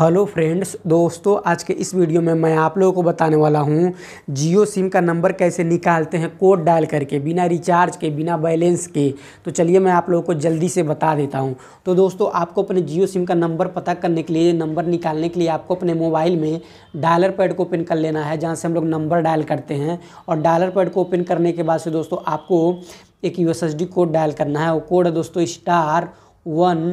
hello friends दोस्तों आज के इस वीडियो में मैं आप लोगों को बताने वाला हूँ जियो सिम का नंबर कैसे निकालते हैं कोड डायल करके बिना रिचार्ज के बिना बैलेंस के तो चलिए मैं आप लोगों को जल्दी से बता देता हूँ तो दोस्तों आपको अपने जियो सिम का नंबर पता करने के लिए नंबर निकालने के लिए आपको अपने मोबाइल में डायलर पैड को ओपन कर लेना है जहाँ से हम लोग नंबर डायल करते हैं और डायलर पैड को ओपन करने के बाद से दोस्तों आपको एक यू कोड डायल करना है वो कोड है दोस्तों star one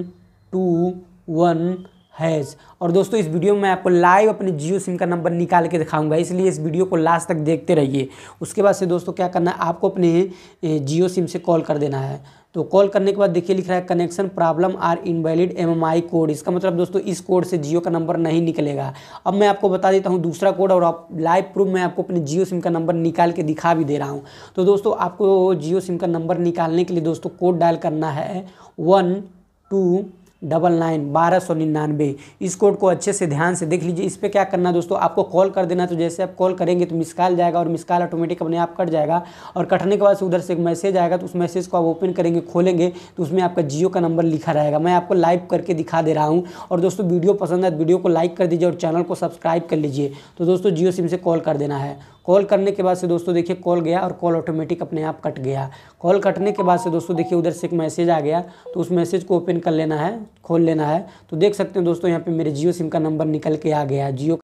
two one hash और दोस्तों इस वीडियो में मैं आपको लाइव अपने जियो सिम का नंबर निकाल के दिखाऊंगा इसलिए इस वीडियो को लास्ट तक देखते रहिए उसके बाद से दोस्तों क्या करना है आपको अपने जियो सिम से कॉल कर देना है तो कॉल करने के बाद देखिए लिख रहा है connection problem or invalid MMI code इसका मतलब दोस्तों इस कोड से जियो का नंबर नहीं निकलेगा अब मैं आपको बता देता हूँ दूसरा कोड और आप लाइव प्रूफ मैं आपको अपने जियो सिम का नंबर निकाल के दिखा भी दे रहा हूँ तो दोस्तों आपको जियो सिम का नंबर निकालने के लिए दोस्तों कोड डायल करना है वन टू डबल नाइन बारह सौ निन्यानवे इस कोड को अच्छे से ध्यान से देख लीजिए इस पर क्या करना दोस्तों आपको कॉल कर देना तो जैसे आप कॉल करेंगे तो मिस कॉल जाएगा और मिस कॉल ऑटोमेटिक अपने आप कट जाएगा और कटने के बाद उधर से एक मैसेज आएगा तो उस मैसेज को आप ओपन करेंगे खोलेंगे तो उसमें आपका जियो का नंबर लिखा रहेगा मैं आपको लाइव करके दिखा दे रहा हूँ और दोस्तों वीडियो पसंद है तो वीडियो को लाइक कर दीजिए और चैनल को सब्सक्राइब कर लीजिए तो दोस्तों जियो सिम से कॉल कर देना है कॉल करने के बाद से दोस्तों देखिए कॉल गया और कॉल ऑटोमेटिक अपने आप कट गया कॉल कटने के बाद से दोस्तों देखिए उधर से एक मैसेज आ गया तो उस मैसेज को ओपन कर लेना है खोल लेना है तो देख सकते हैं दोस्तों यहाँ पर मेरे जियो सिम का नंबर निकल के आ गया जियो